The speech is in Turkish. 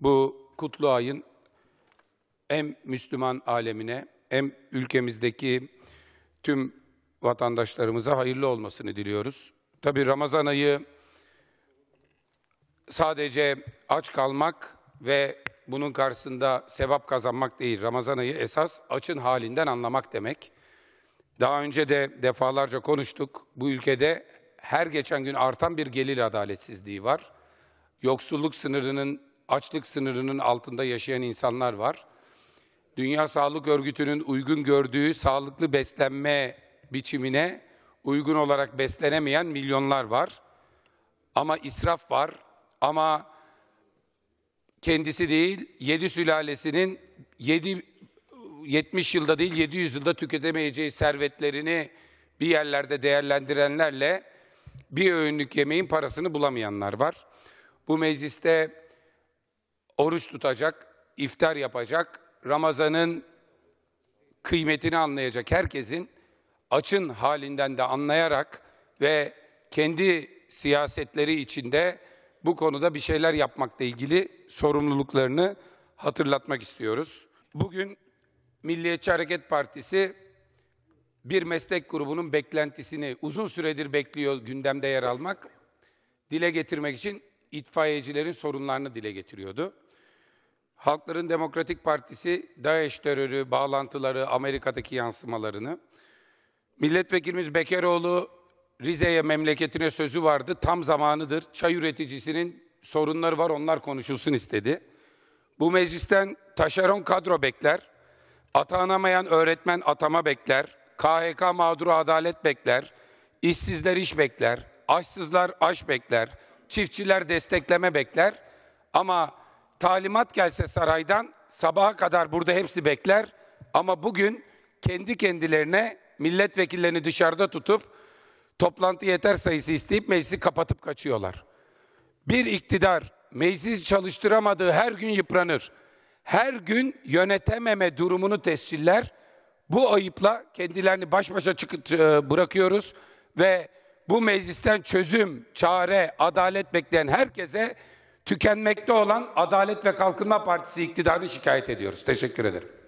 Bu kutlu ayın hem Müslüman alemine hem ülkemizdeki tüm vatandaşlarımıza hayırlı olmasını diliyoruz. Tabi Ramazan ayı sadece aç kalmak ve bunun karşısında sevap kazanmak değil. Ramazan ayı esas açın halinden anlamak demek. Daha önce de defalarca konuştuk. Bu ülkede her geçen gün artan bir gelir adaletsizliği var. Yoksulluk sınırının açlık sınırının altında yaşayan insanlar var. Dünya Sağlık Örgütü'nün uygun gördüğü sağlıklı beslenme biçimine uygun olarak beslenemeyen milyonlar var. Ama israf var. Ama kendisi değil, yedi sülalesinin yedi 70 yılda değil 700 yılda tüketemeyeceği servetlerini bir yerlerde değerlendirenlerle bir öğünlük yemeğin parasını bulamayanlar var. Bu mecliste oruç tutacak, iftar yapacak, Ramazan'ın kıymetini anlayacak herkesin açın halinden de anlayarak ve kendi siyasetleri içinde bu konuda bir şeyler yapmakla ilgili sorumluluklarını hatırlatmak istiyoruz. Bugün Milliyetçi Hareket Partisi bir meslek grubunun beklentisini uzun süredir bekliyor gündemde yer almak, dile getirmek için itfaiyecilerin sorunlarını dile getiriyordu. Halkların Demokratik Partisi, DAEŞ terörü, bağlantıları, Amerika'daki yansımalarını, milletvekilimiz Bekeroğlu Rize'ye memleketine sözü vardı, tam zamanıdır, çay üreticisinin sorunları var, onlar konuşulsun istedi. Bu meclisten taşeron kadro bekler, atanamayan öğretmen atama bekler, KHK mağduru adalet bekler, işsizler iş bekler, açsızlar aş bekler, çiftçiler destekleme bekler. Ama talimat gelse saraydan sabaha kadar burada hepsi bekler. Ama bugün kendi kendilerine milletvekillerini dışarıda tutup toplantı yeter sayısı isteyip meclisi kapatıp kaçıyorlar. Bir iktidar meclisi çalıştıramadığı her gün yıpranır. Her gün yönetememe durumunu tesciller. Bu ayıpla kendilerini baş başa çıkıp e, bırakıyoruz ve bu meclisten çözüm, çare, adalet bekleyen herkese tükenmekte olan Adalet ve Kalkınma Partisi iktidarını şikayet ediyoruz. Teşekkür ederim.